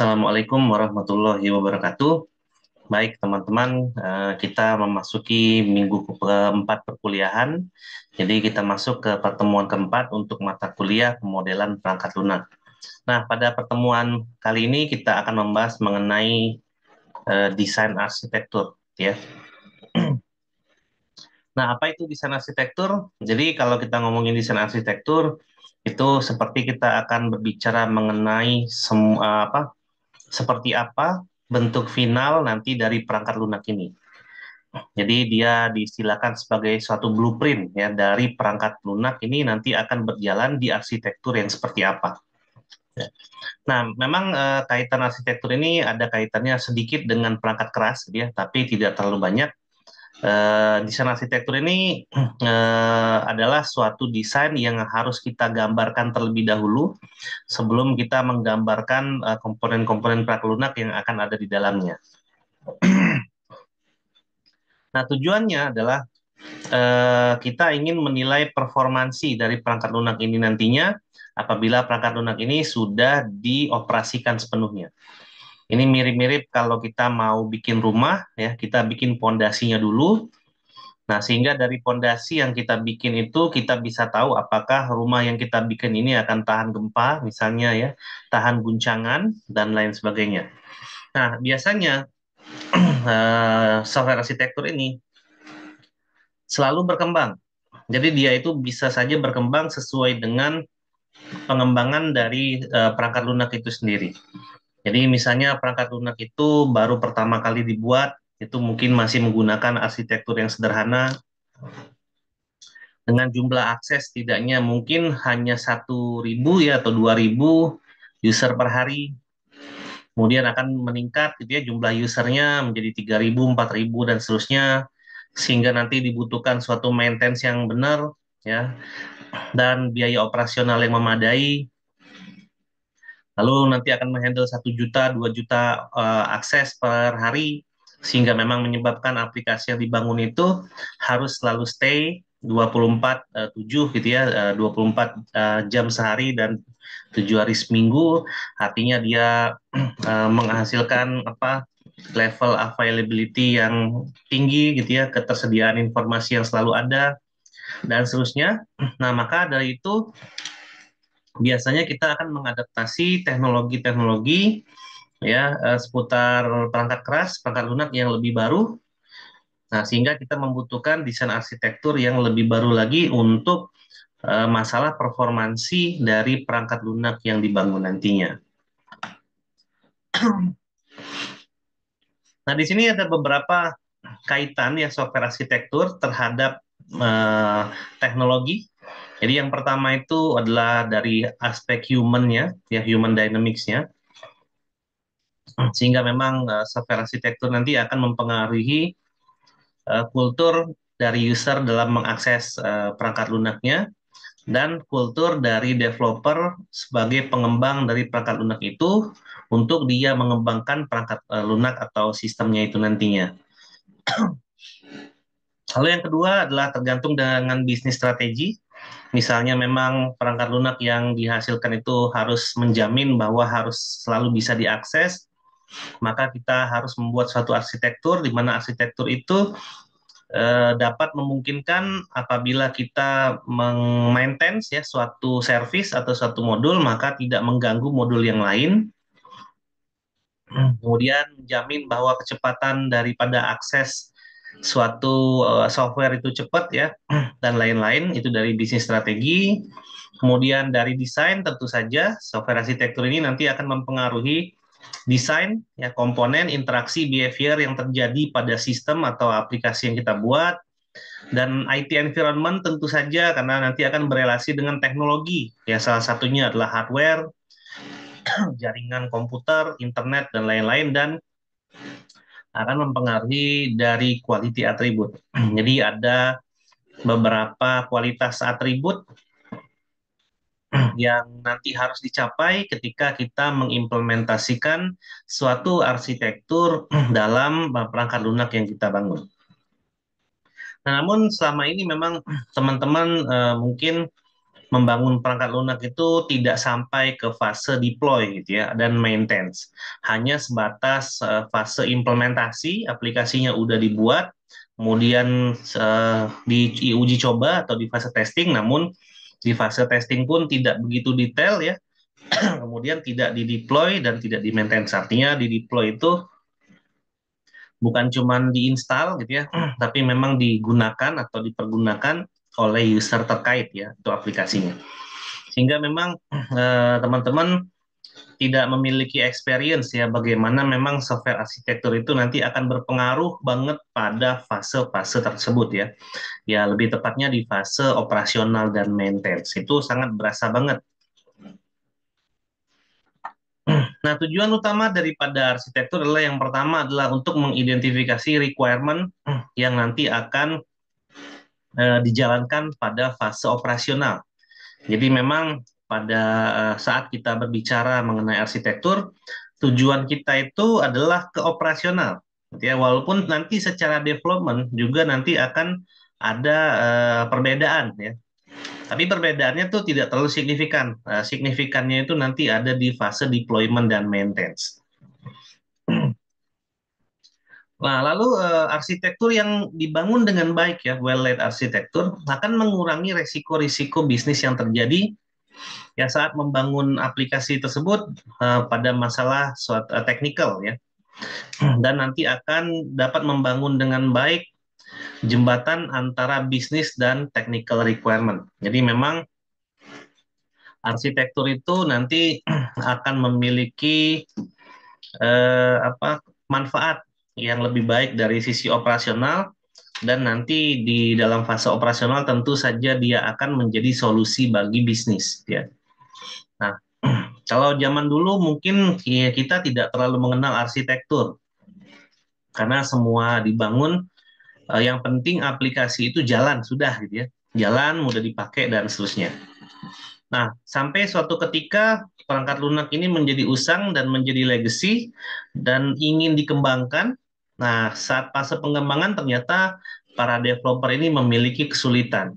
Assalamualaikum warahmatullahi wabarakatuh. Baik teman-teman, eh, kita memasuki minggu keempat perkuliahan. Jadi kita masuk ke pertemuan keempat untuk mata kuliah pemodelan perangkat lunak. Nah, pada pertemuan kali ini kita akan membahas mengenai eh, desain arsitektur, ya. Nah, apa itu desain arsitektur? Jadi kalau kita ngomongin desain arsitektur, itu seperti kita akan berbicara mengenai semua apa seperti apa bentuk final nanti dari perangkat lunak ini. Jadi dia disilakan sebagai suatu blueprint ya dari perangkat lunak ini nanti akan berjalan di arsitektur yang seperti apa. Nah, memang eh, kaitan arsitektur ini ada kaitannya sedikit dengan perangkat keras ya, tapi tidak terlalu banyak. Uh, desain arsitektur ini uh, adalah suatu desain yang harus kita gambarkan terlebih dahulu sebelum kita menggambarkan uh, komponen-komponen pralunak yang akan ada di dalamnya. nah, tujuannya adalah uh, kita ingin menilai performansi dari perangkat lunak ini nantinya apabila perangkat lunak ini sudah dioperasikan sepenuhnya. Ini mirip-mirip kalau kita mau bikin rumah ya, kita bikin pondasinya dulu. Nah, sehingga dari pondasi yang kita bikin itu kita bisa tahu apakah rumah yang kita bikin ini akan tahan gempa misalnya ya, tahan guncangan dan lain sebagainya. Nah, biasanya uh, software arsitektur ini selalu berkembang. Jadi dia itu bisa saja berkembang sesuai dengan pengembangan dari uh, perangkat lunak itu sendiri. Jadi misalnya perangkat lunak itu baru pertama kali dibuat, itu mungkin masih menggunakan arsitektur yang sederhana dengan jumlah akses tidaknya mungkin hanya 1.000 ya atau 2.000 user per hari. Kemudian akan meningkat gitu ya jumlah usernya menjadi 3.000, 4.000 dan seterusnya sehingga nanti dibutuhkan suatu maintenance yang benar ya dan biaya operasional yang memadai lalu nanti akan menghandle satu juta dua juta uh, akses per hari sehingga memang menyebabkan aplikasi yang dibangun itu harus selalu stay 24 uh, 7 gitu ya uh, 24 uh, jam sehari dan tujuh hari seminggu artinya dia uh, menghasilkan apa level availability yang tinggi gitu ya ketersediaan informasi yang selalu ada dan seterusnya nah maka dari itu biasanya kita akan mengadaptasi teknologi-teknologi ya eh, seputar perangkat keras, perangkat lunak yang lebih baru. Nah, sehingga kita membutuhkan desain arsitektur yang lebih baru lagi untuk uh, masalah performansi dari perangkat lunak yang dibangun nantinya. Nah, di sini ada beberapa kaitan ya software arsitektur terhadap uh, teknologi jadi yang pertama itu adalah dari aspek human ya human dynamics Sehingga memang uh, software arsitektur nanti akan mempengaruhi uh, kultur dari user dalam mengakses uh, perangkat lunaknya dan kultur dari developer sebagai pengembang dari perangkat lunak itu untuk dia mengembangkan perangkat uh, lunak atau sistemnya itu nantinya. Lalu yang kedua adalah tergantung dengan bisnis strategi misalnya memang perangkat lunak yang dihasilkan itu harus menjamin bahwa harus selalu bisa diakses, maka kita harus membuat suatu arsitektur di mana arsitektur itu eh, dapat memungkinkan apabila kita meng ya suatu service atau suatu modul maka tidak mengganggu modul yang lain. Kemudian jamin bahwa kecepatan daripada akses suatu eh, software itu cepat ya dan lain-lain itu dari bisnis strategi kemudian dari desain tentu saja software arsitektur ini nanti akan mempengaruhi desain ya komponen interaksi behavior yang terjadi pada sistem atau aplikasi yang kita buat dan IT environment tentu saja karena nanti akan berelasi dengan teknologi ya salah satunya adalah hardware jaringan komputer internet dan lain-lain dan akan mempengaruhi dari quality atribut. Jadi ada beberapa kualitas atribut yang nanti harus dicapai ketika kita mengimplementasikan suatu arsitektur dalam perangkat lunak yang kita bangun. Nah, namun selama ini memang teman-teman uh, mungkin membangun perangkat lunak itu tidak sampai ke fase deploy gitu ya dan maintenance. Hanya sebatas eh, fase implementasi aplikasinya udah dibuat, kemudian eh, diuji coba atau di fase testing namun di fase testing pun tidak begitu detail ya. kemudian tidak di deploy dan tidak di maintenance. Artinya di deploy itu bukan cuman diinstal gitu ya, tapi memang digunakan atau dipergunakan oleh user terkait ya untuk aplikasinya. Sehingga memang eh, teman-teman tidak memiliki experience ya bagaimana memang software arsitektur itu nanti akan berpengaruh banget pada fase-fase tersebut ya. Ya lebih tepatnya di fase operasional dan maintenance itu sangat berasa banget. Nah, tujuan utama daripada arsitektur adalah yang pertama adalah untuk mengidentifikasi requirement yang nanti akan Eh, dijalankan pada fase operasional. Jadi memang pada eh, saat kita berbicara mengenai arsitektur, tujuan kita itu adalah keoperasional, gitu Ya, walaupun nanti secara development juga nanti akan ada uh, perbedaan ya. Tapi perbedaannya tuh tidak terlalu signifikan. Uh, signifikannya itu nanti ada di fase deployment dan maintenance. Nah, lalu uh, arsitektur yang dibangun dengan baik ya, well laid arsitektur akan mengurangi resiko-risiko bisnis yang terjadi ya saat membangun aplikasi tersebut uh, pada masalah soal uh, eh, technical ya. Dan nanti akan dapat membangun dengan baik jembatan antara bisnis dan technical requirement. Jadi memang arsitektur itu nanti akan memiliki apa manfaat yang lebih baik dari sisi operasional dan nanti di dalam fase operasional tentu saja dia akan menjadi solusi bagi bisnis ya. Nah, kalau zaman dulu mungkin ya, kita tidak terlalu mengenal arsitektur. Karena semua dibangun eh, yang penting aplikasi itu jalan sudah gitu ya. Jalan mudah dipakai dan seterusnya. Nah, sampai suatu ketika perangkat lunak ini menjadi usang dan menjadi legacy dan ingin dikembangkan Nah, saat fase pengembangan ternyata para developer ini memiliki kesulitan.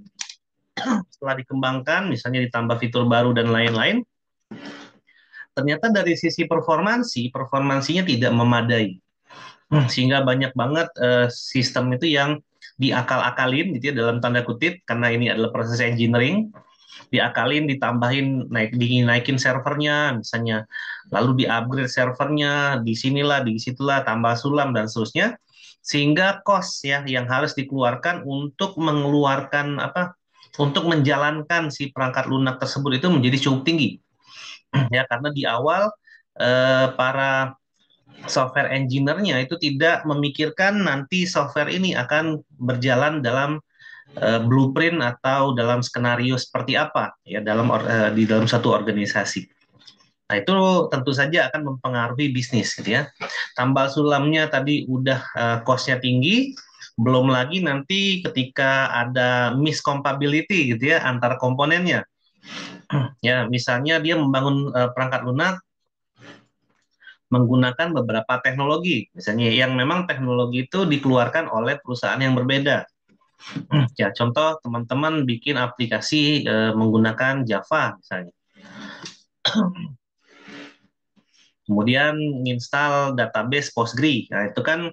Setelah dikembangkan, misalnya ditambah fitur baru dan lain-lain, ternyata dari sisi performansi, performansinya tidak memadai. Sehingga banyak banget uh, sistem itu yang diakal-akalin gitu ya dalam tanda kutip karena ini adalah proses engineering diakalin ditambahin naik dinaikin servernya misalnya lalu diupgrade servernya di sinilah di situlah tambah sulam dan seterusnya sehingga cost ya yang harus dikeluarkan untuk mengeluarkan apa untuk menjalankan si perangkat lunak tersebut itu menjadi cukup tinggi ya karena di awal eh, para software engineer-nya itu tidak memikirkan nanti software ini akan berjalan dalam Eh, blueprint atau dalam skenario seperti apa ya dalam uh, di dalam satu organisasi. Nah, itu tentu saja akan mempengaruhi bisnis gitu ya. Tambal sulamnya tadi udah uh, costnya tinggi, belum lagi nanti ketika ada miscompatibility gitu ya antar komponennya. ya, misalnya dia membangun uh, perangkat lunak menggunakan beberapa teknologi, misalnya yang memang teknologi itu dikeluarkan oleh perusahaan yang berbeda. Ya, contoh teman-teman bikin aplikasi e, menggunakan Java misalnya. Kemudian install database Postgre. Nah, itu kan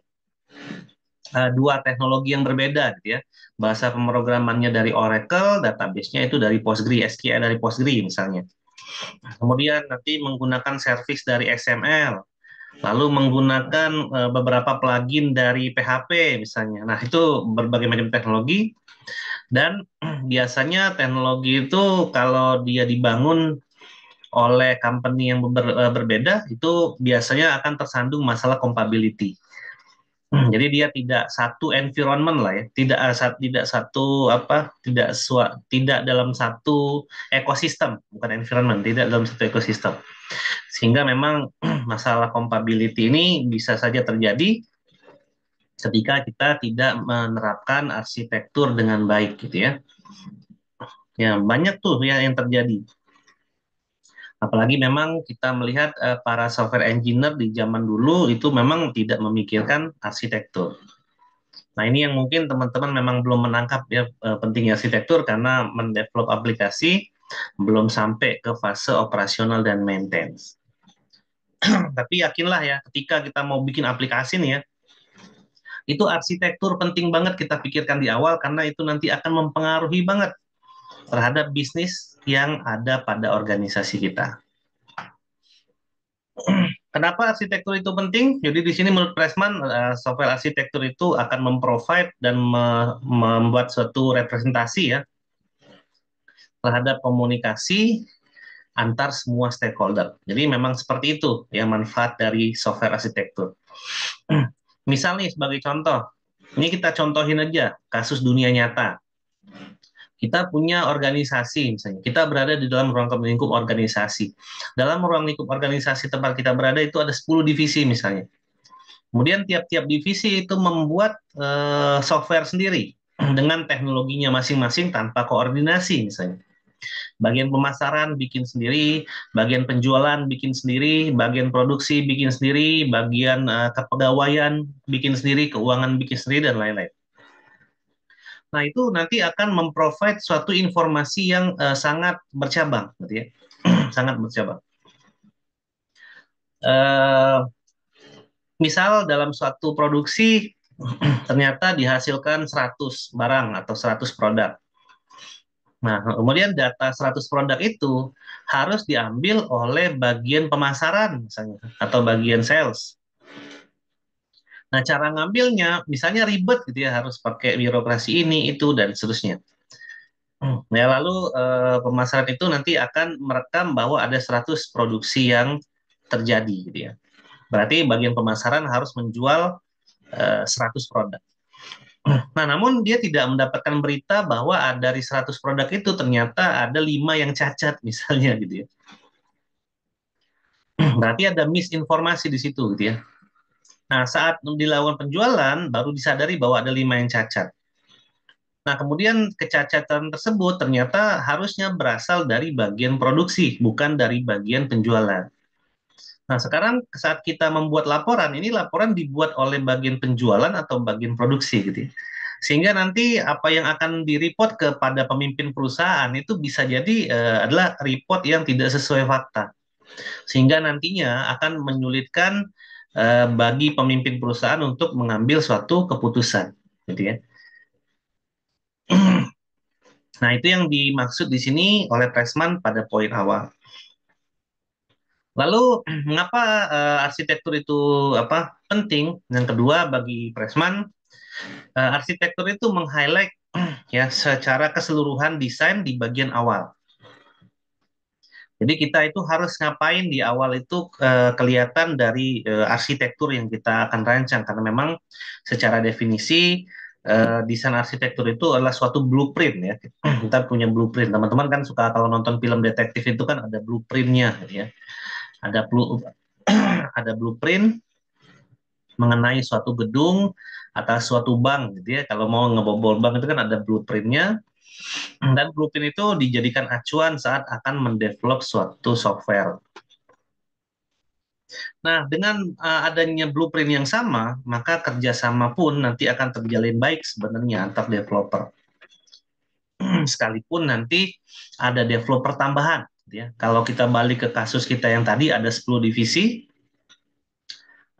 e, dua teknologi yang berbeda gitu ya. Bahasa pemrogramannya dari Oracle, database-nya itu dari Postgre, SQL dari Postgre misalnya. Kemudian nanti menggunakan service dari XML lalu menggunakan eh, beberapa plugin dari PHP misalnya. Nah, itu berbagai macam teknologi dan biasanya teknologi itu kalau dia dibangun oleh company yang ber, eh, berbeda itu biasanya akan tersandung masalah compatibility. Hmm, jadi dia tidak satu environment lah ya tidak eh, tidak satu apa tidak sua, tidak dalam satu ekosistem bukan environment tidak dalam satu ekosistem sehingga memang masalah compatibility ini bisa saja terjadi ketika kita tidak menerapkan arsitektur dengan baik gitu ya ya banyak tuh ya yang terjadi Apalagi memang kita melihat uh, para software engineer di zaman dulu itu memang tidak memikirkan arsitektur. Nah ini yang mungkin teman-teman memang belum menangkap ya eh, pentingnya arsitektur karena mendevelop aplikasi belum sampai ke fase operasional dan maintenance. Tapi yakinlah ya ketika kita mau bikin aplikasi nih ya, itu arsitektur penting banget kita pikirkan di awal karena itu nanti akan mempengaruhi banget terhadap bisnis yang ada pada organisasi kita. Kenapa arsitektur itu penting? Jadi di sini menurut Pressman, eh, software arsitektur itu akan memprovide dan membuat suatu representasi ya terhadap komunikasi antar semua stakeholder. Jadi memang seperti itu yang manfaat dari software arsitektur. Misalnya sebagai contoh, ini kita contohin aja kasus dunia nyata kita punya organisasi misalnya, kita berada di dalam ruang lingkup organisasi. Dalam ruang lingkup organisasi tempat kita berada itu ada 10 divisi misalnya. Kemudian tiap-tiap divisi itu membuat uh, software sendiri dengan teknologinya masing-masing tanpa koordinasi misalnya. Bagian pemasaran bikin sendiri, bagian penjualan bikin sendiri, bagian produksi bikin sendiri, bagian uh, kepegawaian bikin sendiri, keuangan bikin sendiri dan lain-lain. Nah, itu nanti akan memprovide suatu informasi yang uh, sangat bercabang, gitu ya. sangat bercabang. Uh, misal dalam suatu produksi ternyata dihasilkan 100 barang atau 100 produk. Nah, kemudian data 100 produk itu harus diambil oleh bagian pemasaran misalnya atau bagian sales. Nah, cara ngambilnya misalnya ribet gitu ya, harus pakai birokrasi ini, itu, dan seterusnya. Nah, lalu eh, pemasaran itu nanti akan merekam bahwa ada 100 produksi yang terjadi gitu ya. Berarti bagian pemasaran harus menjual eh, 100 produk. Nah, namun dia tidak mendapatkan berita bahwa dari 100 produk itu ternyata ada lima yang cacat misalnya gitu ya. Berarti ada misinformasi di situ gitu ya. Nah, saat dilakukan penjualan, baru disadari bahwa ada lima yang cacat. Nah, kemudian kecacatan tersebut ternyata harusnya berasal dari bagian produksi, bukan dari bagian penjualan. Nah, sekarang saat kita membuat laporan, ini laporan dibuat oleh bagian penjualan atau bagian produksi gitu. Ya. Sehingga nanti apa yang akan direport kepada pemimpin perusahaan itu bisa jadi uh, adalah report yang tidak sesuai fakta. Sehingga nantinya akan menyulitkan eh, bagi pemimpin perusahaan untuk mengambil suatu keputusan, gitu ya. Nah, itu yang dimaksud di sini oleh Pressman pada poin awal. Lalu, mengapa eh, arsitektur itu apa penting? Yang kedua, bagi Pressman, eh, arsitektur itu meng-highlight ya secara keseluruhan desain di bagian awal. Jadi kita itu harus ngapain di awal itu uh, kelihatan dari uh, arsitektur yang kita akan rancang karena memang secara definisi uh, desain arsitektur itu adalah suatu blueprint ya. Kita punya blueprint. Teman-teman kan suka kalau nonton film detektif itu kan ada blueprintnya gitu ya. Ada blu ada blueprint mengenai suatu gedung atau suatu bank gitu ya. Kalau mau ngebobol bank itu kan ada blueprintnya Hmm. Dan blueprint itu dijadikan acuan saat akan mendevelop suatu software. Nah, dengan uh, adanya blueprint yang sama, maka kerjasama pun nanti akan terjalin baik sebenarnya antar developer. Hmm, sekalipun nanti ada developer tambahan. Gitu ya. Kalau kita balik ke kasus kita yang tadi, ada 10 divisi,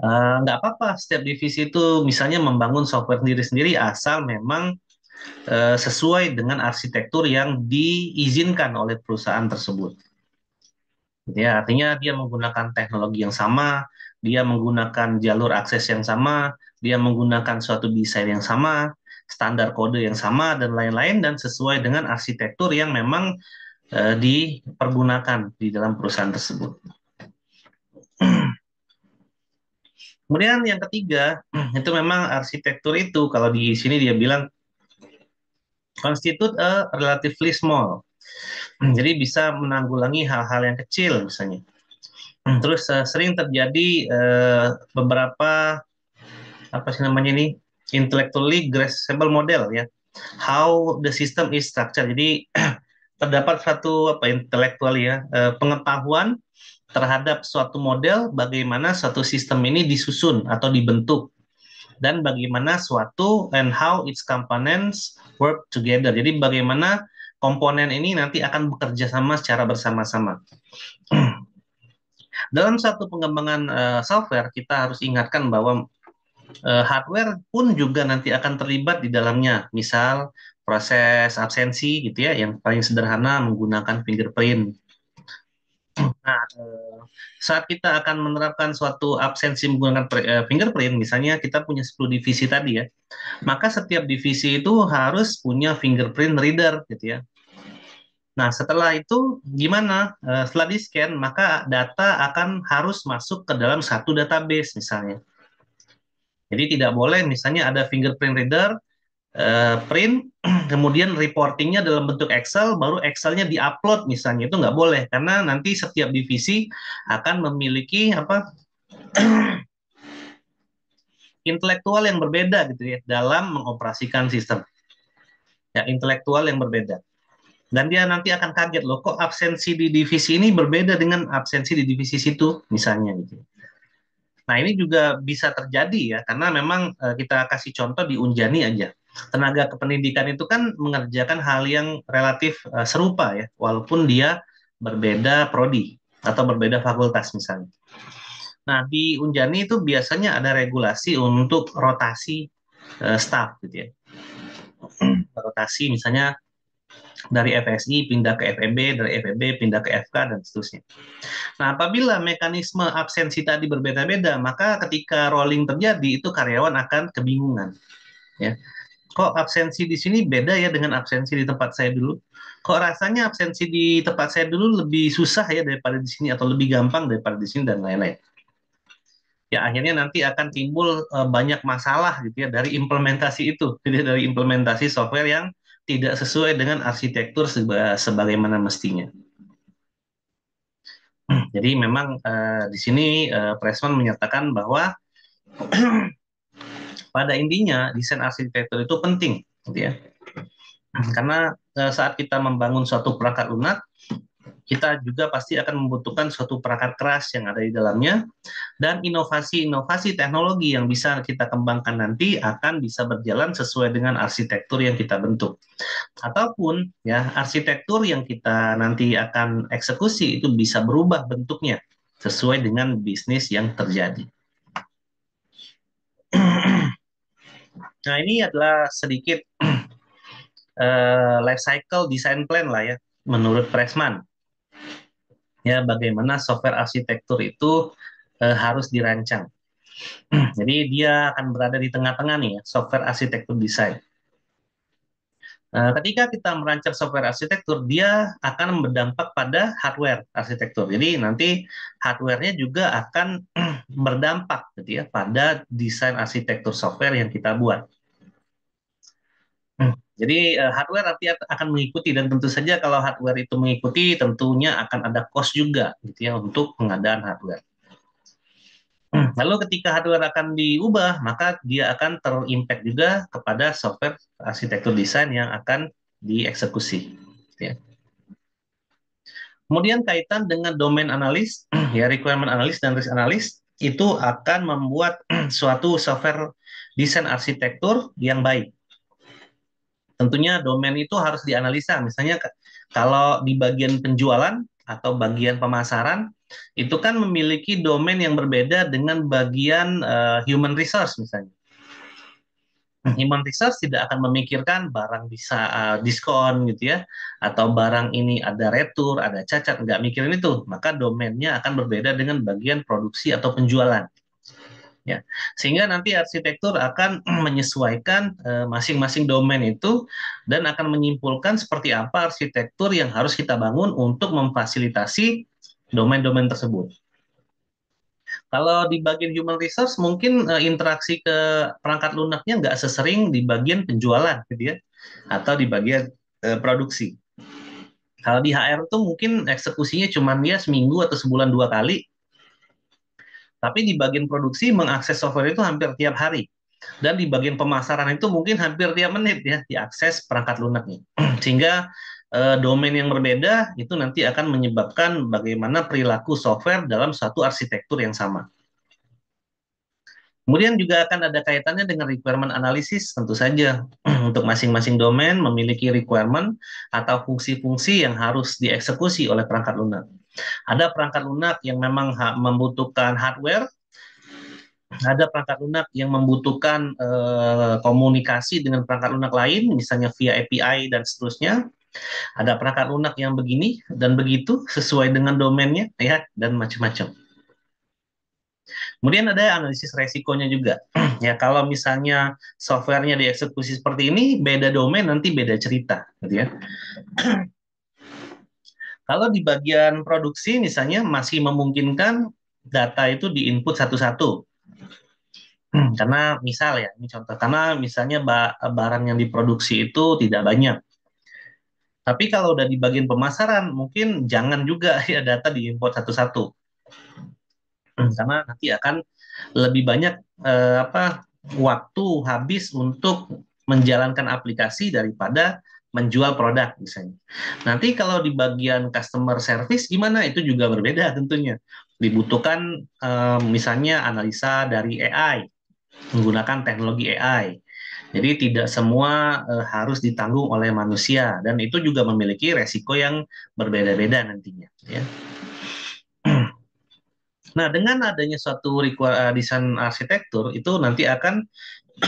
eh, nggak uh, apa-apa setiap divisi itu misalnya membangun software sendiri-sendiri asal memang Eh, sesuai dengan arsitektur yang diizinkan oleh perusahaan tersebut. Ya, artinya dia menggunakan teknologi yang sama, dia menggunakan jalur akses yang sama, dia menggunakan suatu desain yang sama, standar kode yang sama dan lain-lain dan sesuai dengan arsitektur yang memang e, dipergunakan di dalam perusahaan tersebut. Kemudian yang ketiga, itu memang arsitektur itu kalau di sini dia bilang constitute a relatively small. Hmm, jadi bisa menanggulangi hal-hal yang kecil misalnya. Hmm, terus eh, sering terjadi eh, beberapa apa sih namanya ini intellectually graspable model ya. How the system is structured. Jadi terdapat satu apa intelektual ya eh, pengetahuan terhadap suatu model bagaimana suatu sistem ini disusun atau dibentuk dan bagaimana suatu and how its components work together. Jadi bagaimana komponen ini nanti akan bekerja sama secara bersama-sama. Dalam satu pengembangan uh, software kita harus ingatkan bahwa uh, hardware pun juga nanti akan terlibat di dalamnya. Misal proses absensi gitu ya yang paling sederhana menggunakan fingerprint Nah, eh, saat kita akan menerapkan suatu absensi menggunakan eh, fingerprint, misalnya kita punya 10 divisi tadi ya, maka setiap divisi itu harus punya fingerprint reader gitu ya. Nah, setelah itu gimana? Eh, setelah di-scan, maka data akan harus masuk ke dalam satu database misalnya. Jadi tidak boleh misalnya ada fingerprint reader, Eh, print, kemudian reportingnya dalam bentuk Excel, baru Excelnya diupload misalnya itu nggak boleh karena nanti setiap divisi akan memiliki apa intelektual yang berbeda gitu ya dalam mengoperasikan sistem ya intelektual yang berbeda dan dia nanti akan kaget loh kok absensi di divisi ini berbeda dengan absensi di divisi situ misalnya gitu. Nah ini juga bisa terjadi ya karena memang eh, kita kasih contoh di Unjani aja tenaga kependidikan itu kan mengerjakan hal yang relatif uh, serupa ya, walaupun dia berbeda prodi atau berbeda fakultas misalnya. Nah, di Unjani itu biasanya ada regulasi untuk rotasi uh, staff gitu ya. Hmm. rotasi misalnya dari FSI pindah ke FMB, e dari FMB e pindah ke FK dan seterusnya. Nah, apabila mekanisme absensi tadi berbeda-beda, maka ketika rolling terjadi itu karyawan akan kebingungan. Ya kok absensi di sini beda ya dengan absensi di tempat saya dulu. Kok rasanya absensi di tempat saya dulu lebih susah ya daripada di sini atau lebih gampang daripada di sini dan lain-lain. Ya akhirnya nanti akan timbul eh, banyak masalah gitu ya dari implementasi itu, jadi dari implementasi software yang tidak sesuai dengan arsitektur seba sebagaimana mestinya. Jadi memang uh, di sini uh, Pressman menyatakan bahwa pada intinya desain arsitektur itu penting gitu ya karena e, saat kita membangun suatu perangkat lunak kita juga pasti akan membutuhkan suatu perangkat keras yang ada di dalamnya dan inovasi-inovasi teknologi yang bisa kita kembangkan nanti akan bisa berjalan sesuai dengan arsitektur yang kita bentuk ataupun ya arsitektur yang kita nanti akan eksekusi itu bisa berubah bentuknya sesuai dengan bisnis yang terjadi. Nah, ini adalah sedikit uh, life cycle design plan lah ya, menurut Pressman. Ya, bagaimana software arsitektur itu uh, harus dirancang. Jadi dia akan berada di tengah-tengah nih ya, software arsitektur design. Nah, ketika kita merancang software arsitektur, dia akan berdampak pada hardware arsitektur. Jadi nanti hardware juga akan berdampak gitu ya pada desain arsitektur software yang kita buat. Hmm, jadi eh, hardware nanti akan mengikuti dan tentu saja kalau hardware itu mengikuti tentunya akan ada cost juga gitu ya untuk pengadaan hardware. Lalu ketika hardware akan diubah, maka dia akan terimpact juga kepada software arsitektur desain yang akan dieksekusi. Ya. Kemudian kaitan dengan domain analis, ya requirement analis dan risk analis itu akan membuat suatu software desain arsitektur yang baik. Tentunya domain itu harus dianalisa. Misalnya kalau di bagian penjualan atau bagian pemasaran itu kan memiliki domain yang berbeda dengan bagian uh, human resource misalnya. Hmm. Human resource tidak akan memikirkan barang bisa uh, diskon gitu ya, atau barang ini ada retur, ada cacat, nggak mikirin itu. Maka domainnya akan berbeda dengan bagian produksi atau penjualan. Ya, sehingga nanti arsitektur akan menyesuaikan eh, masing-masing uh, masing -masing domain itu dan akan menyimpulkan seperti apa arsitektur yang harus kita bangun untuk memfasilitasi domain-domain tersebut. Kalau di bagian human resource mungkin uh, interaksi ke perangkat lunaknya nggak sesering di bagian penjualan gitu ya atau di bagian uh, produksi. Kalau di HR tuh mungkin eksekusinya cuma ya seminggu atau sebulan dua kali. Tapi di bagian produksi mengakses software itu hampir tiap hari. Dan di bagian pemasaran itu mungkin hampir tiap menit ya diakses perangkat lunaknya. Sehingga Eh, domain yang berbeda itu nanti akan menyebabkan bagaimana perilaku software dalam suatu arsitektur yang sama. Kemudian juga akan ada kaitannya dengan requirement analysis tentu saja untuk masing-masing domain memiliki requirement atau fungsi-fungsi yang harus dieksekusi oleh perangkat lunak. Ada perangkat lunak yang memang ha membutuhkan hardware, ada perangkat lunak yang membutuhkan e komunikasi dengan perangkat lunak lain misalnya via API dan seterusnya. Ada perangkat lunak yang begini dan begitu sesuai dengan domainnya ya dan macam-macam. Kemudian ada analisis resikonya juga. ya kalau misalnya softwarenya dieksekusi seperti ini, beda domain nanti beda cerita, gitu ya. kalau di bagian produksi misalnya masih memungkinkan data itu diinput satu-satu. Hmm, karena misal ya, ini contoh. Karena misalnya barang yang diproduksi itu tidak banyak tapi kalau udah di bagian pemasaran, mungkin jangan juga ya data diimpor satu-satu, hmm, karena nanti akan lebih banyak eh, apa waktu habis untuk menjalankan aplikasi daripada menjual produk misalnya. Nanti kalau di bagian customer service gimana itu juga berbeda tentunya. Dibutuhkan eh, misalnya analisa dari AI menggunakan teknologi AI. Jadi tidak semua e, harus ditanggung oleh manusia dan itu juga memiliki resiko yang berbeda-beda nantinya. Ya. Nah dengan adanya suatu eh, desain arsitektur itu nanti akan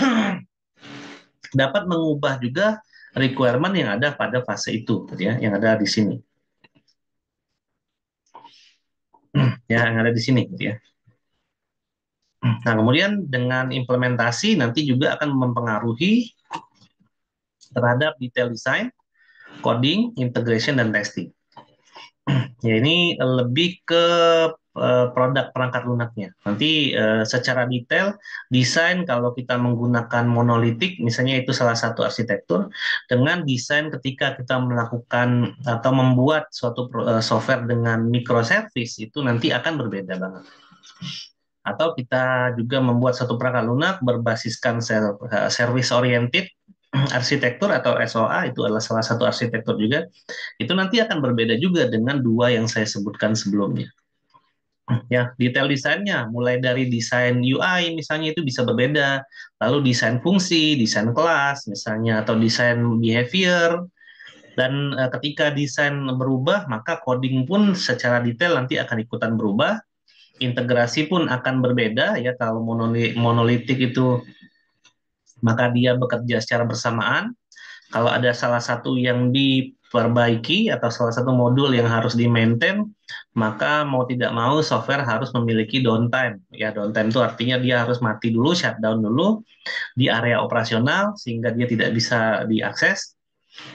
dapat mengubah juga requirement yang ada pada fase itu, gitu ya, yang ada di sini. ya, yang ada di sini, gitu ya. Nah, kemudian dengan implementasi nanti juga akan mempengaruhi terhadap detail design, coding, integration, dan testing. Ya, ini lebih ke eh, produk perangkat lunaknya. Nanti eh, secara detail, desain kalau kita menggunakan monolitik, misalnya itu salah satu arsitektur, dengan desain ketika kita melakukan atau membuat suatu eh, software dengan microservice, itu nanti akan berbeda banget atau kita juga membuat satu perangkat lunak berbasiskan eh, service oriented arsitektur atau SOA itu adalah salah satu arsitektur juga itu nanti akan berbeda juga dengan dua yang saya sebutkan sebelumnya ya detail desainnya mulai dari desain UI misalnya itu bisa berbeda lalu desain fungsi desain kelas misalnya atau desain behavior dan eh, ketika desain berubah maka coding pun secara detail nanti akan ikutan berubah integrasi pun akan berbeda ya kalau monoli, monolitik itu maka dia bekerja secara bersamaan. Kalau ada salah satu yang diperbaiki atau salah satu modul yang harus di-maintain, maka mau tidak mau software harus memiliki downtime. Ya, downtime itu artinya dia harus mati dulu, shutdown dulu di area operasional sehingga dia tidak bisa diakses.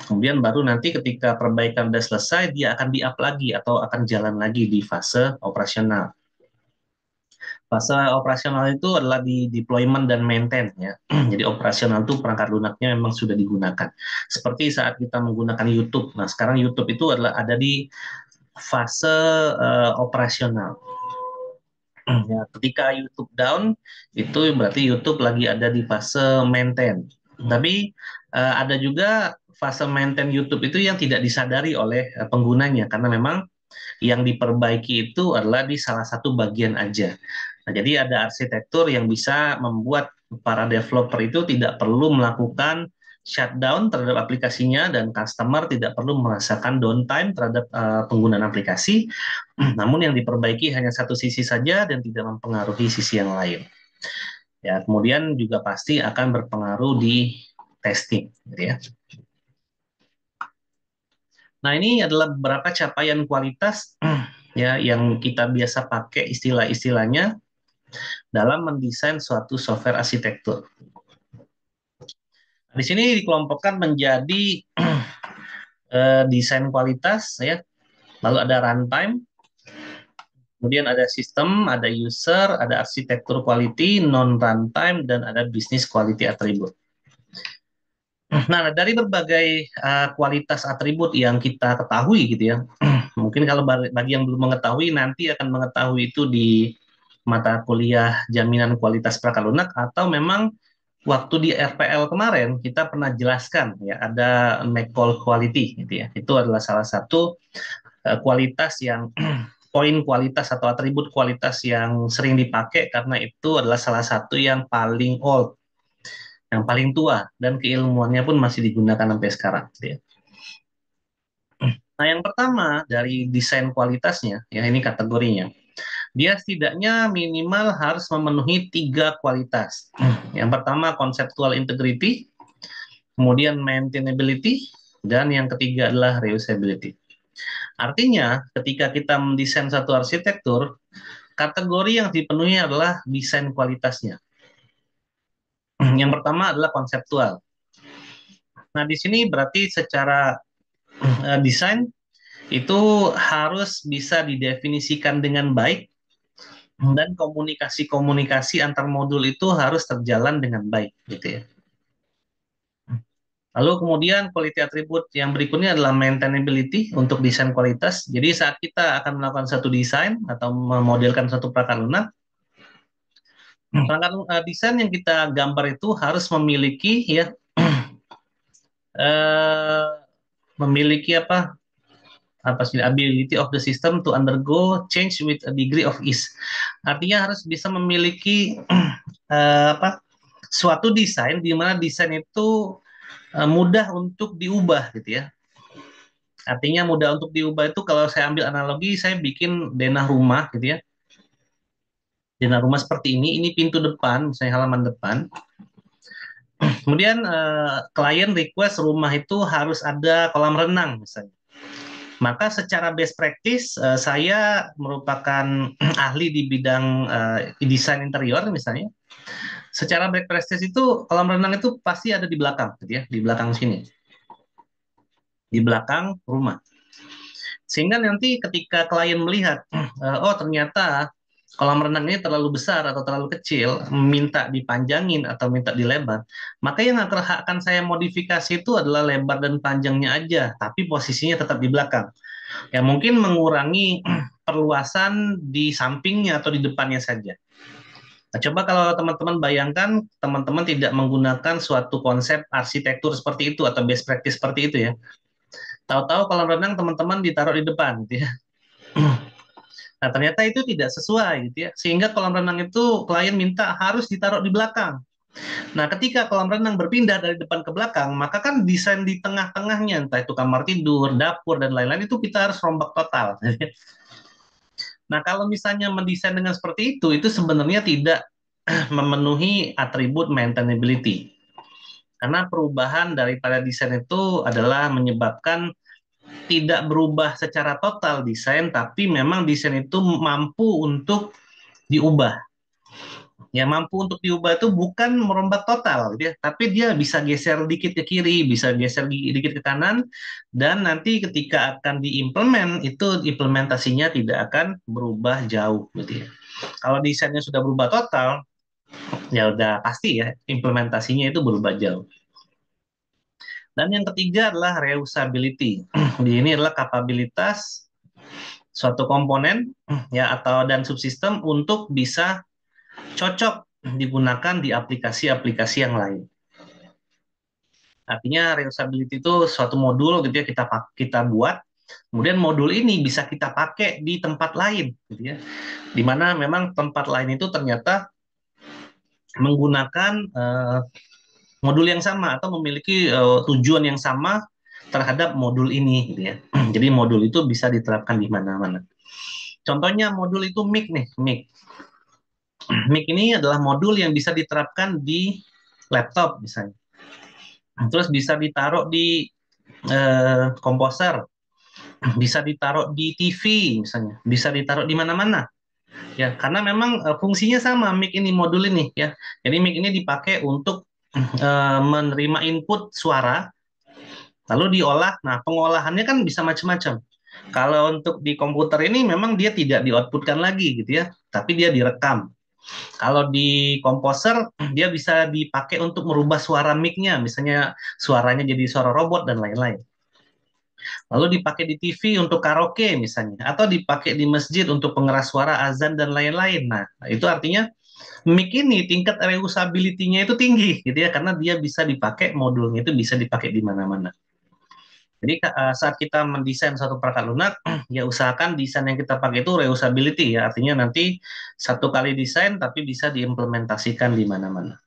Kemudian baru nanti ketika perbaikan sudah selesai, dia akan di-up lagi atau akan jalan lagi di fase operasional. Fase operasional itu adalah di deployment dan maintain ya. Jadi operasional itu perangkat lunaknya memang sudah digunakan. Seperti saat kita menggunakan YouTube. Nah, sekarang YouTube itu adalah ada di fase uh, operasional. Ya, ketika YouTube down itu berarti YouTube lagi ada di fase maintain. Tapi uh, ada juga fase maintain YouTube itu yang tidak disadari oleh eh, penggunanya karena memang yang diperbaiki itu adalah di salah satu bagian aja. Nah, jadi ada arsitektur yang bisa membuat para developer itu tidak perlu melakukan shutdown terhadap aplikasinya dan customer tidak perlu merasakan downtime terhadap uh, penggunaan aplikasi. Namun yang diperbaiki hanya satu sisi saja dan tidak mempengaruhi sisi yang lain. Ya, kemudian juga pasti akan berpengaruh di testing, gitu ya. Nah, ini adalah beberapa capaian kualitas ya yang kita biasa pakai istilah-istilahnya dalam mendesain suatu software arsitektur. Di sini dikelompokkan menjadi eh, desain kualitas ya. Lalu ada runtime, Kemudian ada sistem, ada user, ada arsitektur quality, non-runtime, dan ada bisnis quality atribut. Nah, dari berbagai uh, kualitas atribut yang kita ketahui gitu ya, mungkin kalau bagi yang belum mengetahui, nanti akan mengetahui itu di mata kuliah jaminan kualitas prakalunak atau memang waktu di RPL kemarin kita pernah jelaskan ya ada Mekol quality gitu ya. Itu adalah salah satu uh, kualitas yang poin kualitas atau atribut kualitas yang sering dipakai karena itu adalah salah satu yang paling old, yang paling tua dan keilmuannya pun masih digunakan sampai sekarang. Gitu ya. Nah yang pertama dari desain kualitasnya, ya ini kategorinya dia setidaknya minimal harus memenuhi tiga kualitas. Yang pertama konseptual integrity, kemudian maintainability, dan yang ketiga adalah reusability. Artinya, ketika kita mendesain satu arsitektur, kategori yang dipenuhi adalah desain kualitasnya. Yang pertama adalah konseptual. Nah, di sini berarti secara eh, desain itu harus bisa didefinisikan dengan baik dan komunikasi-komunikasi antar modul itu harus terjalan dengan baik gitu ya. Lalu kemudian quality atribut yang berikutnya adalah maintainability untuk desain kualitas. Jadi saat kita akan melakukan satu desain atau memodelkan satu perangkat lunak, perangkat uh, eh, desain yang kita gambar itu harus memiliki ya uh, memiliki apa ability of the system to undergo change with a degree of ease. Artinya harus bisa memiliki uh, apa suatu desain di mana desain itu uh, mudah untuk diubah gitu ya. Artinya mudah untuk diubah itu kalau saya ambil analogi saya bikin denah rumah gitu ya. Denah rumah seperti ini, ini pintu depan, misalnya halaman depan. Kemudian uh, klien request rumah itu harus ada kolam renang misalnya. Maka secara best practice uh, saya merupakan ahli di bidang uh, desain interior misalnya. Secara best practice itu kolam renang itu pasti ada di belakang gitu ya, di belakang sini. Di belakang rumah. Sehingga nanti ketika klien melihat eh, oh ternyata kolam renangnya terlalu besar atau terlalu kecil, minta dipanjangin atau minta dilebar, maka yang akan saya modifikasi itu adalah lebar dan panjangnya aja, tapi posisinya tetap di belakang. Ya mungkin mengurangi perluasan di sampingnya atau di depannya saja. Nah, coba kalau teman-teman bayangkan teman-teman tidak menggunakan suatu konsep arsitektur seperti itu atau best practice seperti itu ya. Tahu-tahu kolam renang teman-teman ditaruh di depan gitu ya Nah, ternyata itu tidak sesuai gitu ya. Sehingga kolam renang itu klien minta harus ditaruh di belakang. Nah, ketika kolam renang berpindah dari depan ke belakang, maka kan desain di tengah-tengahnya, entah itu kamar tidur, dapur, dan lain-lain, itu kita harus rombak total. nah, kalau misalnya mendesain dengan seperti itu, itu sebenarnya tidak memenuhi atribut maintainability. Karena perubahan daripada desain itu adalah menyebabkan tidak berubah secara total desain, tapi memang desain itu mampu untuk diubah. Ya, mampu untuk diubah itu bukan merombak total, ya, tapi dia bisa geser dikit ke kiri, bisa geser dikit ke kanan, dan nanti ketika akan diimplement itu implementasinya tidak akan berubah jauh, gitu ya. Kalau desainnya sudah berubah total, ya udah pasti ya implementasinya itu berubah jauh. Dan yang ketiga adalah reusability. Ini adalah kapabilitas suatu komponen ya atau dan subsistem untuk bisa cocok digunakan di aplikasi-aplikasi yang lain. Artinya reusability itu suatu modul gitu ya kita kita buat Kemudian modul ini bisa kita pakai di tempat lain, gitu ya. Dimana memang tempat lain itu ternyata menggunakan uh, modul yang sama atau memiliki uh, tujuan yang sama terhadap modul ini gitu ya. Jadi modul itu bisa diterapkan di mana-mana. Contohnya modul itu mic nih, mic, mic ini adalah modul yang bisa diterapkan di laptop misalnya. Terus bisa ditaruh di eh, komposer, bisa ditaruh di TV misalnya, bisa ditaruh di mana-mana. Ya, karena memang eh, fungsinya sama mic ini modul ini ya. Jadi mic ini dipakai untuk Eh, menerima input suara lalu diolah. Nah, pengolahannya kan bisa macam-macam. Kalau untuk di komputer ini memang dia tidak dioutputkan lagi gitu ya, tapi dia direkam. Kalau di komposer dia bisa dipakai untuk merubah suara mic-nya, misalnya suaranya jadi suara robot dan lain-lain. Lalu dipakai di TV untuk karaoke misalnya, atau dipakai di masjid untuk pengeras suara azan dan lain-lain. Nah, itu artinya mic ini tingkat reusability-nya itu tinggi gitu ya karena dia bisa dipakai modulnya itu bisa dipakai di mana-mana. Jadi eh, saat kita mendesain satu perangkat lunak, ya usahakan desain yang kita pakai itu reusability ya, artinya nanti satu kali desain tapi bisa diimplementasikan di mana-mana.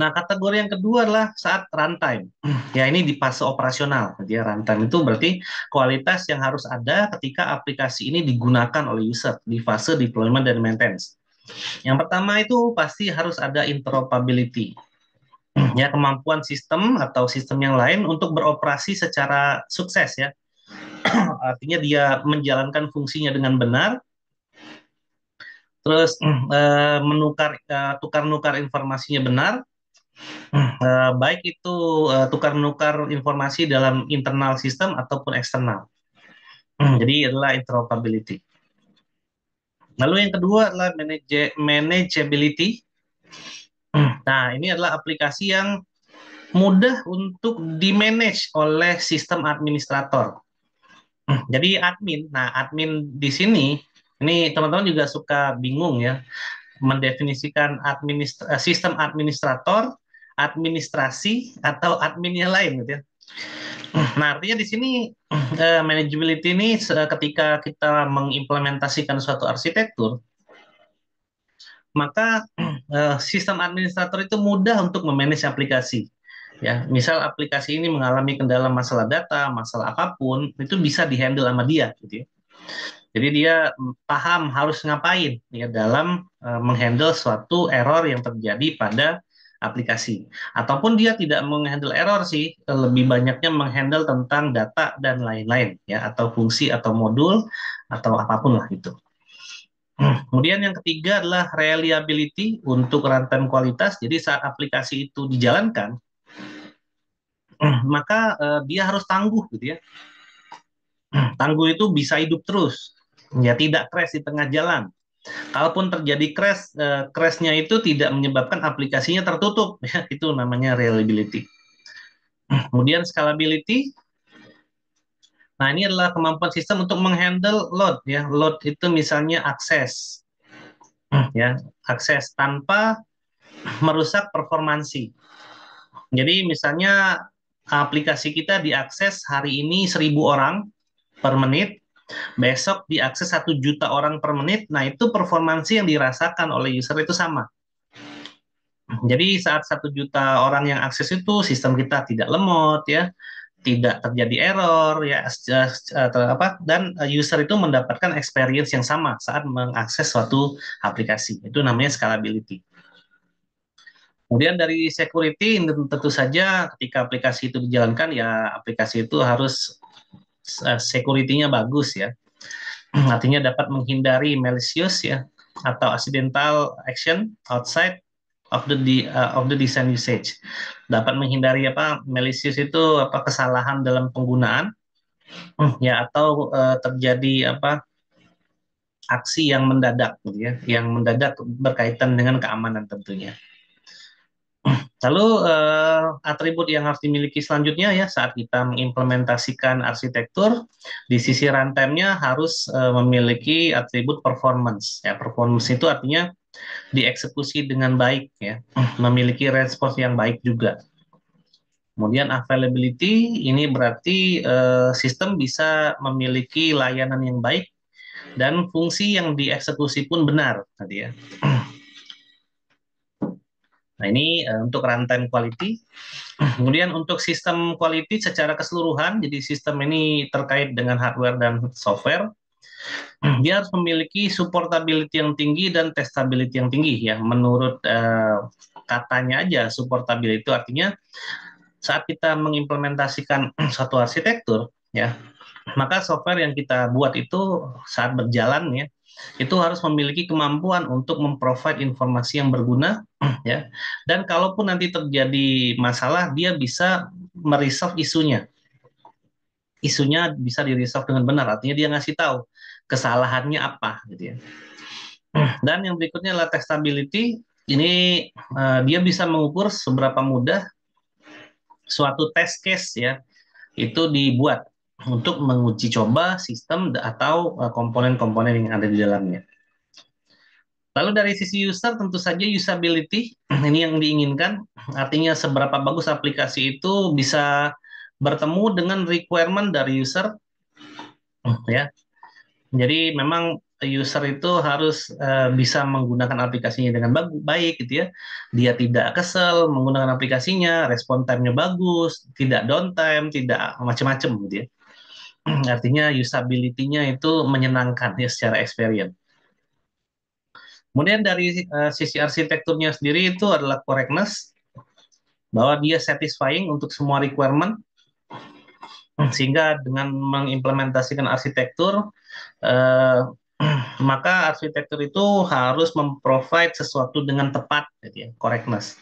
Nah, kategori yang kedua adalah saat runtime. Ya, ini di fase operasional. Jadi runtime itu berarti kualitas yang harus ada ketika aplikasi ini digunakan oleh user di fase deployment dan maintenance. Yang pertama itu pasti harus ada interoperability. Ya, kemampuan sistem atau sistem yang lain untuk beroperasi secara sukses ya. Artinya dia menjalankan fungsinya dengan benar terus eh, menukar eh, tukar-nukar informasinya benar uh, baik itu uh, eh, tukar menukar informasi dalam internal sistem ataupun eksternal. Uh, jadi adalah interoperability. Lalu yang kedua adalah manage manageability. Hmm, nah, ini adalah aplikasi yang mudah untuk di manage oleh sistem administrator. Jadi admin, nah admin di sini, ini teman-teman juga suka bingung ya, mendefinisikan administra sistem administrator administrasi atau admin yang lain gitu ya. Nah, artinya di sini uh, manageability ini uh, ketika kita mengimplementasikan suatu arsitektur, maka uh, sistem administrator itu mudah untuk memanage aplikasi. Ya, misal aplikasi ini mengalami kendala masalah data, masalah apapun, itu bisa dihandle sama dia gitu ya. Jadi dia mm, paham harus ngapain ya dalam uh, menghandle suatu error yang terjadi pada aplikasi. Ataupun dia tidak menghandle error sih, lebih banyaknya menghandle tentang data dan lain-lain ya, atau fungsi atau modul atau apapun lah itu. Kemudian yang ketiga adalah reliability untuk runtime kualitas. Jadi saat aplikasi itu dijalankan, maka eh, dia harus tangguh gitu ya. Tangguh itu bisa hidup terus, ya tidak crash di tengah jalan, Kalaupun terjadi crash, eh, crashnya itu tidak menyebabkan aplikasinya tertutup, ya, itu namanya reliability. Kemudian scalability. Nah, ini adalah kemampuan sistem untuk menghandle load ya. Load itu misalnya akses. Ya, akses tanpa merusak performansi. Jadi misalnya aplikasi kita diakses hari ini 1000 orang per menit. Besok diakses satu juta orang per menit, nah itu performansi yang dirasakan oleh user itu sama. Jadi saat satu juta orang yang akses itu sistem kita tidak lemot ya, tidak terjadi error ya eh, apa dan eh, user itu mendapatkan experience yang sama saat mengakses suatu aplikasi. Itu namanya scalability. Kemudian dari security tentu saja ketika aplikasi itu dijalankan ya aplikasi itu harus Eh, security-nya bagus ya. Artinya dapat menghindari malicious ya atau accidental action outside of the uh, of the design usage. Dapat menghindari apa malicious itu apa kesalahan dalam penggunaan hmm, ya atau uh, terjadi apa aksi yang mendadak gitu ya, yang mendadak berkaitan dengan keamanan tentunya. Lalu uh, atribut yang harus dimiliki selanjutnya ya saat kita mengimplementasikan arsitektur di sisi runtime-nya harus uh, memiliki atribut performance. Ya, performance itu artinya dieksekusi dengan baik ya, memiliki response yang baik juga. Kemudian availability ini berarti uh, sistem bisa memiliki layanan yang baik dan fungsi yang dieksekusi pun benar tadi ya. Nah, ini uh, untuk runtime quality. Kemudian untuk sistem quality secara keseluruhan, jadi sistem ini terkait dengan hardware dan software. Dia harus memiliki supportability yang tinggi dan testability yang tinggi ya. Menurut uh, katanya aja supportability itu artinya saat kita mengimplementasikan suatu arsitektur ya, maka software yang kita buat itu saat berjalan ya itu harus memiliki kemampuan untuk memprovide informasi yang berguna ya dan kalaupun nanti terjadi masalah dia bisa meresolve isunya isunya bisa diresolve dengan benar artinya dia ngasih tahu kesalahannya apa gitu ya dan yang berikutnya adalah testability ini uh, dia bisa mengukur seberapa mudah suatu test case ya itu dibuat untuk menguji coba sistem atau eh, komponen-komponen yang ada di dalamnya. Lalu dari sisi user tentu saja usability ini yang diinginkan artinya seberapa bagus aplikasi itu bisa bertemu dengan requirement dari user ya. Jadi memang user itu harus eh, bisa menggunakan aplikasinya dengan baik gitu ya. Dia tidak kesel menggunakan aplikasinya, respon time-nya bagus, tidak downtime, tidak macam-macam gitu ya. artinya usability-nya itu menyenangkan ya secara experience. Kemudian dari uh, sisi arsitekturnya sendiri itu adalah correctness bahwa dia satisfying untuk semua requirement sehingga dengan mengimplementasikan arsitektur eh, maka arsitektur itu harus memprovide sesuatu dengan tepat gitu ya correctness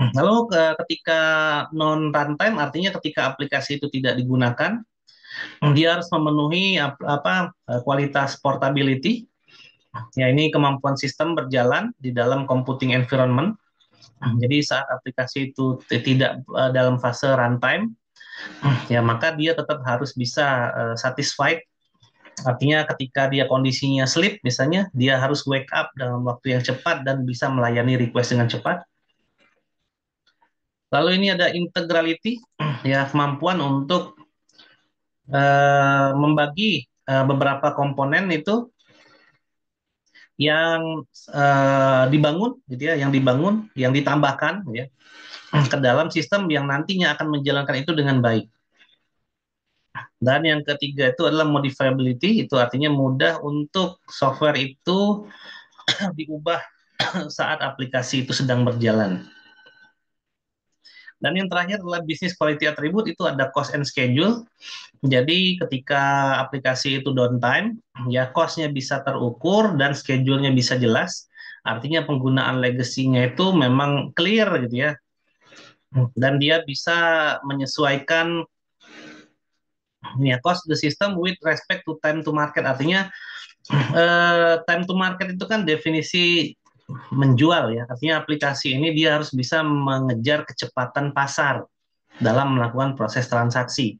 Hmm. Lalu ketika non runtime artinya ketika aplikasi itu tidak digunakan, hmm. dia harus memenuhi apa eh, kualitas portability. Ya ini kemampuan sistem berjalan di dalam computing environment. Hmm. Jadi saat aplikasi itu tidak eh, dalam fase runtime, ya maka dia tetap harus bisa eh, satisfied. Artinya ketika dia kondisinya sleep misalnya, dia harus wake up dalam waktu yang cepat dan bisa melayani request dengan cepat Lalu ini ada integrality, ya kemampuan untuk uh, membagi uh, beberapa komponen itu yang uh, dibangun, gitu ya, yang dibangun, yang ditambahkan, gitu ya, ke dalam sistem yang nantinya akan menjalankan itu dengan baik. Dan yang ketiga itu adalah modifiability, itu artinya mudah untuk software itu diubah saat aplikasi itu sedang berjalan. Dan yang terakhir adalah bisnis quality attribute itu ada cost and schedule. Jadi ketika aplikasi itu downtime, ya costnya bisa terukur dan schedule-nya bisa jelas. Artinya penggunaan legacy-nya itu memang clear gitu ya. Dan dia bisa menyesuaikan ya cost the system with respect to time to market. Artinya Uh, time to market itu kan definisi menjual ya artinya aplikasi ini dia harus bisa mengejar kecepatan pasar dalam melakukan proses transaksi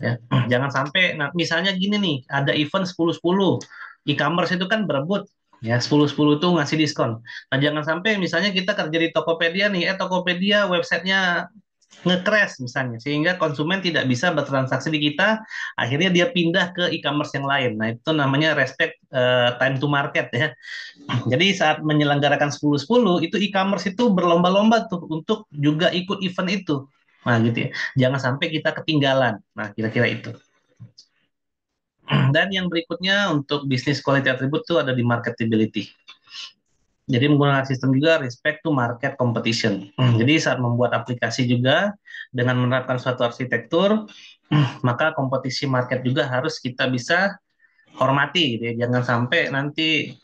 ya jangan sampai nah, misalnya gini nih ada event 10 10 e-commerce itu kan berebut ya 10 10 itu ngasih diskon nah jangan sampai misalnya kita kerja di Tokopedia nih eh Tokopedia websitenya nge-crash misalnya sehingga konsumen tidak bisa bertransaksi di kita akhirnya dia pindah ke e-commerce yang lain nah itu namanya respect uh, time to market ya jadi saat menyelenggarakan 10-10 itu e-commerce itu berlomba-lomba tuh untuk juga ikut event itu nah gitu ya jangan sampai kita ketinggalan nah kira-kira itu dan yang berikutnya untuk bisnis quality attribute itu ada di marketability jadi menggunakan sistem juga respect to market competition. Hmm. Jadi saat membuat aplikasi juga dengan menerapkan suatu arsitektur, maka kompetisi market juga harus kita bisa hormati gitu ya. Jangan sampai nanti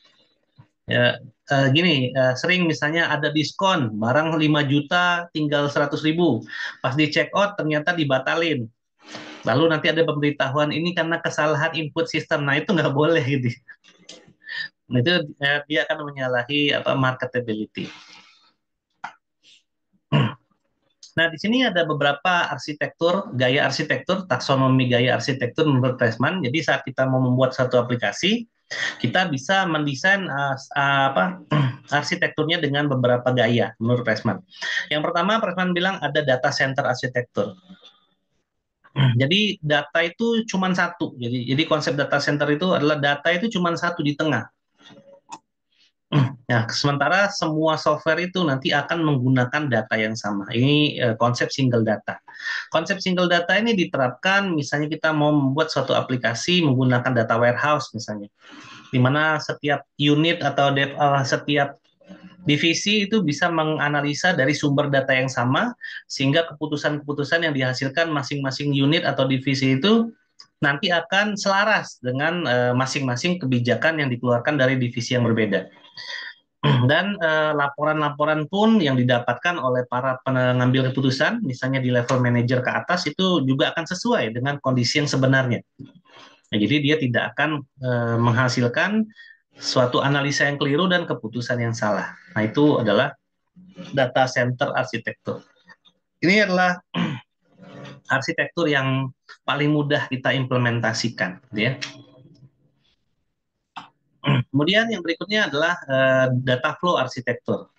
ya uh, gini uh, sering misalnya ada diskon barang 5 juta tinggal 100 ribu pas di check out ternyata dibatalin lalu nanti ada pemberitahuan ini karena kesalahan input sistem nah itu nggak boleh gitu ya. Nah, itu eh, dia akan menyalahi apa marketability. Nah, di sini ada beberapa arsitektur, gaya arsitektur, taksonomi gaya arsitektur menurut Pressman. Jadi saat kita mau membuat satu aplikasi, kita bisa mendesain uh, apa arsitekturnya dengan beberapa gaya menurut Pressman. Yang pertama Pressman bilang ada data center arsitektur. Jadi data itu cuma satu. Jadi jadi konsep data center itu adalah data itu cuma satu di tengah. Nah, sementara semua software itu nanti akan menggunakan data yang sama. Ini eh, konsep single data. Konsep single data ini diterapkan misalnya kita mau membuat suatu aplikasi menggunakan data warehouse misalnya. Di mana setiap unit atau dev, uh, setiap divisi itu bisa menganalisa dari sumber data yang sama sehingga keputusan-keputusan yang dihasilkan masing-masing unit atau divisi itu nanti akan selaras dengan eh, masing-masing uh, kebijakan yang dikeluarkan dari divisi yang berbeda. Dan eh, laporan-laporan eh, pun yang didapatkan oleh para pengambil keputusan, misalnya di level manajer ke atas, itu juga akan sesuai dengan kondisi yang sebenarnya. Nah, jadi dia tidak akan eh, menghasilkan suatu analisa yang keliru dan keputusan yang salah. Nah itu adalah data center arsitektur. Ini adalah arsitektur yang paling mudah kita implementasikan, gitu ya. Kemudian yang berikutnya adalah uh, data flow arsitektur.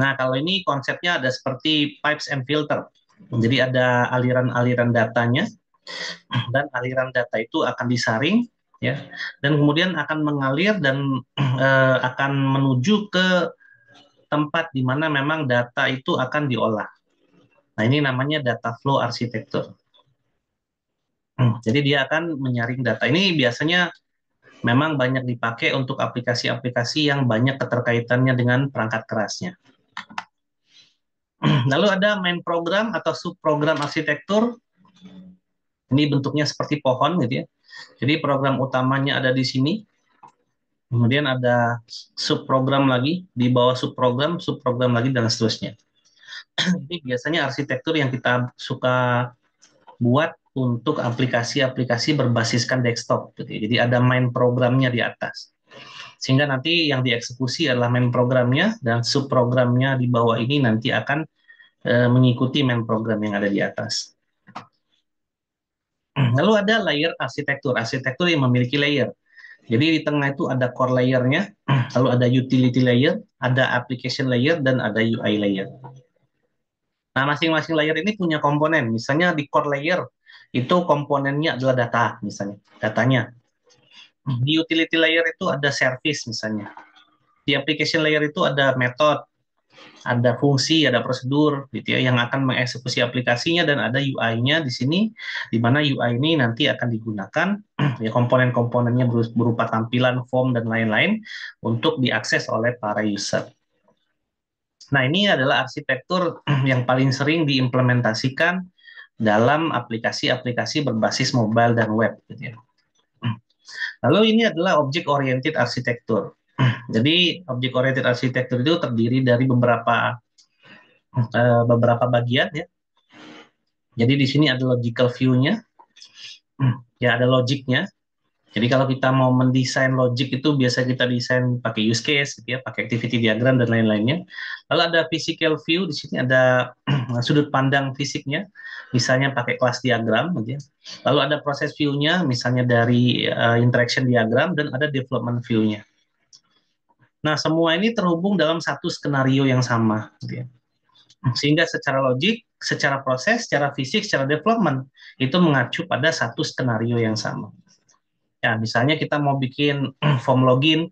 Nah, kalau ini konsepnya ada seperti pipes and filter. Jadi ada aliran-aliran datanya dan aliran data itu akan disaring ya dan kemudian akan mengalir dan uh, akan menuju ke tempat di mana memang data itu akan diolah. Nah, ini namanya data flow arsitektur. Hmm, jadi dia akan menyaring data. Ini biasanya memang banyak dipakai untuk aplikasi-aplikasi yang banyak keterkaitannya dengan perangkat kerasnya. Lalu ada main program atau subprogram arsitektur. Ini bentuknya seperti pohon gitu ya. Jadi program utamanya ada di sini. Kemudian ada subprogram lagi, di bawah subprogram, subprogram lagi dan seterusnya. Ini biasanya arsitektur yang kita suka buat untuk aplikasi-aplikasi berbasiskan desktop. Gitu ya. Jadi ada main programnya di atas. Sehingga nanti yang dieksekusi adalah main programnya dan subprogramnya di bawah ini nanti akan e, mengikuti main program yang ada di atas. Lalu ada layer arsitektur, arsitektur yang memiliki layer. Jadi di tengah itu ada core layernya, lalu ada utility layer, ada application layer, dan ada UI layer. Nah, masing-masing layer ini punya komponen. Misalnya di core layer itu komponennya adalah data misalnya datanya di utility layer itu ada service misalnya di application layer itu ada metode ada fungsi ada prosedur gitu ya yang akan mengeksekusi aplikasinya dan ada UI-nya di sini di mana UI ini nanti akan digunakan ya komponen-komponennya berupa tampilan form dan lain-lain untuk diakses oleh para user. Nah, ini adalah arsitektur yang paling sering diimplementasikan dalam aplikasi-aplikasi berbasis mobile dan web. Gitu ya. Lalu ini adalah objek oriented arsitektur. Jadi objek oriented arsitektur itu terdiri dari beberapa eh, beberapa bagian ya. Jadi di sini ada logical view-nya, ya ada logiknya, jadi kalau kita mau mendesain logic itu biasa kita desain pakai use case, gitu ya, pakai activity diagram dan lain-lainnya. Lalu ada physical view di sini ada sudut pandang fisiknya, misalnya pakai class diagram, gitu ya. Lalu ada proses view-nya, misalnya dari uh, interaction diagram dan ada development view-nya. Nah semua ini terhubung dalam satu skenario yang sama, gitu ya. sehingga secara logik, secara proses, secara fisik, secara development itu mengacu pada satu skenario yang sama. Ya, misalnya kita mau bikin form login,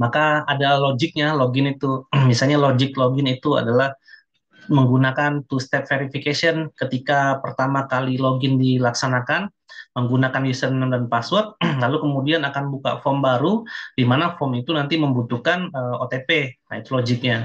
maka ada logiknya login itu. misalnya logik login itu adalah menggunakan two-step verification ketika pertama kali login dilaksanakan menggunakan username dan password, lalu kemudian akan buka form baru di mana form itu nanti membutuhkan uh, eh, OTP. Nah, itu logiknya.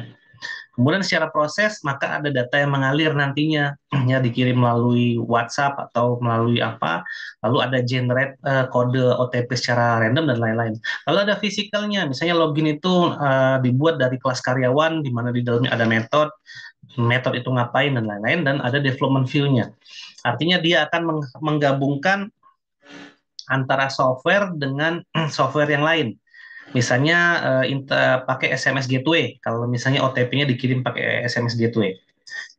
Kemudian secara proses maka ada data yang mengalir nantinya ya dikirim melalui WhatsApp atau melalui apa, lalu ada generate uh, kode OTP secara random dan lain-lain. Lalu ada fisikalnya, misalnya login itu uh, dibuat dari kelas karyawan di mana di dalamnya ada metode, metode itu ngapain dan lain-lain dan ada development view-nya. Artinya dia akan menggabungkan antara software dengan software yang lain Misalnya uh, inter, pakai SMS gateway kalau misalnya OTP-nya dikirim pakai SMS gateway.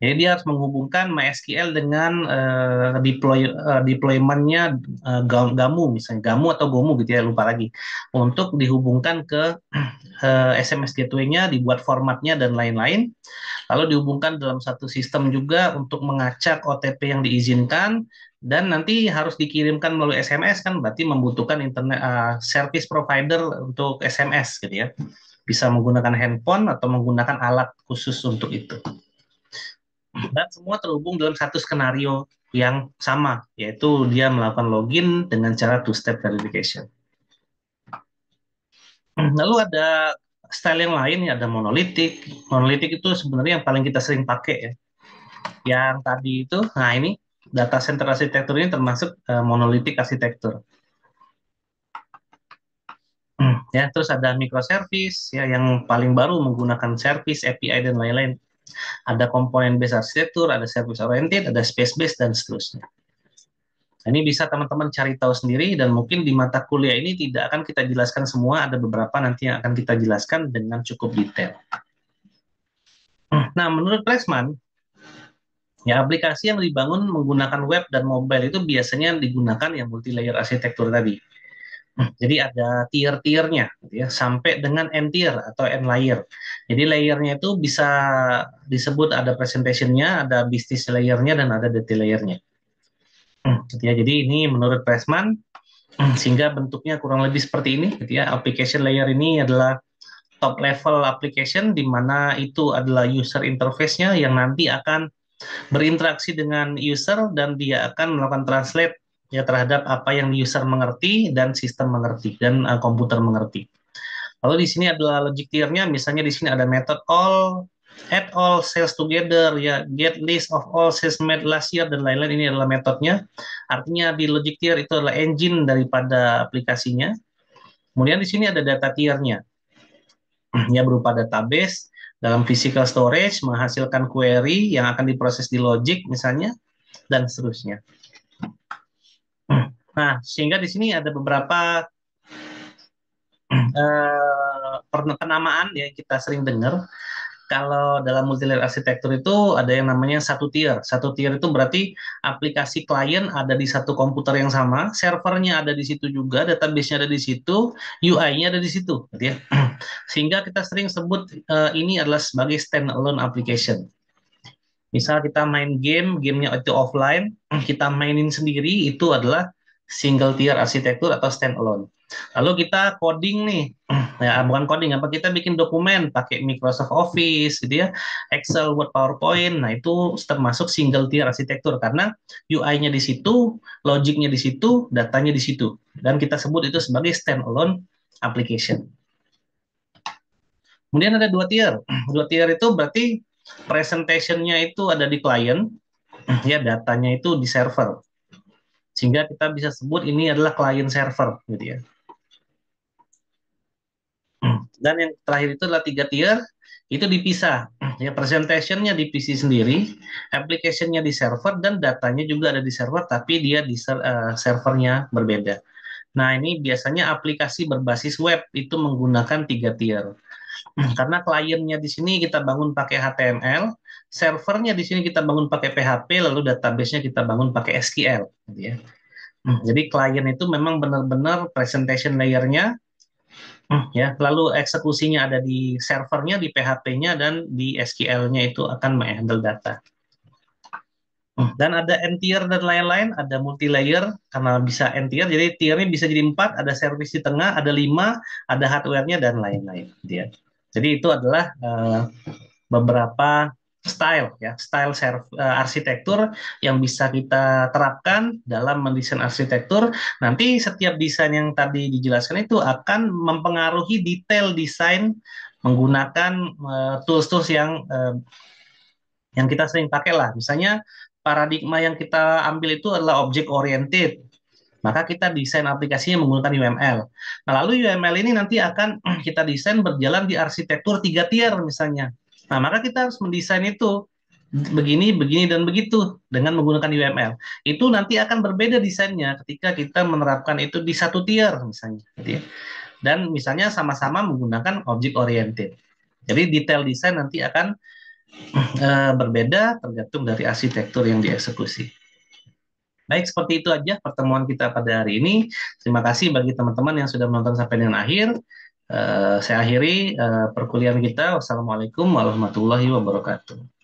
Jadi dia harus menghubungkan MySQL dengan uh, deploy uh, deployment-nya uh, Gamu misalnya Gamu atau Gomu gitu ya lupa lagi untuk dihubungkan ke uh, SMS gateway-nya dibuat formatnya dan lain-lain lalu dihubungkan dalam satu sistem juga untuk mengacak OTP yang diizinkan dan nanti harus dikirimkan melalui SMS kan berarti membutuhkan internet uh, service provider untuk SMS gitu ya. Bisa menggunakan handphone atau menggunakan alat khusus untuk itu. Dan semua terhubung dalam satu skenario yang sama yaitu dia melakukan login dengan cara two step verification. Lalu ada style yang lain ya ada monolitik. Monolitik itu sebenarnya yang paling kita sering pakai ya. Yang tadi itu nah ini data center arsitektur ini termasuk uh, monolitik arsitektur. Hmm, ya, terus ada microservice ya yang paling baru menggunakan service API dan lain-lain. Ada komponen based arsitektur, ada service oriented, ada space based dan seterusnya. Nah, ini bisa teman-teman cari tahu sendiri dan mungkin di mata kuliah ini tidak akan kita jelaskan semua, ada beberapa nanti yang akan kita jelaskan dengan cukup detail. Hmm, nah, menurut Pressman, Ya, aplikasi yang dibangun menggunakan web dan mobile itu biasanya digunakan yang multi layer arsitektur tadi. Hmm, jadi ada tier-tiernya, gitu ya, sampai dengan n tier atau n layer. Jadi layernya itu bisa disebut ada presentationnya, ada bisnis layernya, dan ada detail layernya. Hmm, gitu ya, jadi ini menurut Pressman, hmm, sehingga bentuknya kurang lebih seperti ini. Gitu ya, application layer ini adalah top level application, di mana itu adalah user interface-nya yang nanti akan berinteraksi dengan user dan dia akan melakukan translate ya terhadap apa yang user mengerti dan sistem mengerti dan uh, komputer mengerti. Lalu di sini adalah logic tier misalnya di sini ada method all add all sales together ya get list of all sales made last year dan lain-lain ini adalah metodenya. Artinya di logic tier itu adalah engine daripada aplikasinya. Kemudian di sini ada data tiernya nya Ya berupa database, dalam physical storage menghasilkan query yang akan diproses di logic misalnya dan seterusnya. Nah, sehingga di sini ada beberapa uh, eh, penamaan ya yang kita sering dengar kalau dalam multilayer arsitektur itu ada yang namanya satu tier. Satu tier itu berarti aplikasi klien ada di satu komputer yang sama, servernya ada di situ juga, database-nya ada di situ, UI-nya ada di situ, gitu ya. Sehingga kita sering sebut uh, ini adalah sebagai standalone application. Misal kita main game, gamenya itu offline, kita mainin sendiri, itu adalah single tier arsitektur atau standalone. Lalu kita coding nih, ya bukan coding apa kita bikin dokumen pakai Microsoft Office gitu ya Excel Word PowerPoint nah itu termasuk single tier arsitektur karena UI-nya di situ logiknya di situ datanya di situ dan kita sebut itu sebagai standalone application kemudian ada dua tier dua tier itu berarti presentation-nya itu ada di client ya datanya itu di server sehingga kita bisa sebut ini adalah client server gitu ya dan yang terakhir itu adalah tiga tier itu dipisah ya presentationnya di PC sendiri applicationnya di server dan datanya juga ada di server tapi dia di ser uh, servernya berbeda nah ini biasanya aplikasi berbasis web itu menggunakan tiga tier karena kliennya di sini kita bangun pakai HTML servernya di sini kita bangun pakai PHP lalu databasenya kita bangun pakai SQL gitu ya hmm, jadi klien itu memang benar-benar presentation layernya Hmm. ya lalu eksekusinya ada di servernya di PHP-nya dan di SQL-nya itu akan menghandle data hmm. dan ada end tier dan lain-lain ada multi layer karena bisa end tier jadi tiernya bisa jadi empat ada service di tengah ada lima ada hardware-nya dan lain-lain gitu ya. jadi itu adalah uh, beberapa style ya style serv, uh, arsitektur yang bisa kita terapkan dalam mendesain arsitektur nanti setiap desain yang tadi dijelaskan itu akan mempengaruhi detail desain menggunakan tools eh, tools-tools yang uh, yang kita sering pakai lah misalnya paradigma yang kita ambil itu adalah object oriented maka kita desain aplikasinya menggunakan UML. Nah, lalu UML ini nanti akan kita desain berjalan di arsitektur tiga tier misalnya. Nah, maka kita harus mendesain itu begini, begini, dan begitu dengan menggunakan UML. Itu nanti akan berbeda desainnya ketika kita menerapkan itu di satu tier misalnya. Gitu ya. Dan misalnya sama-sama menggunakan object oriented. Jadi detail desain nanti akan eh, berbeda tergantung dari arsitektur yang dieksekusi. Baik, seperti itu aja pertemuan kita pada hari ini. Terima kasih bagi teman-teman yang sudah menonton sampai dengan akhir. Eh, saya akhiri uh, perkuliahan kita. Wassalamualaikum warahmatullahi wabarakatuh.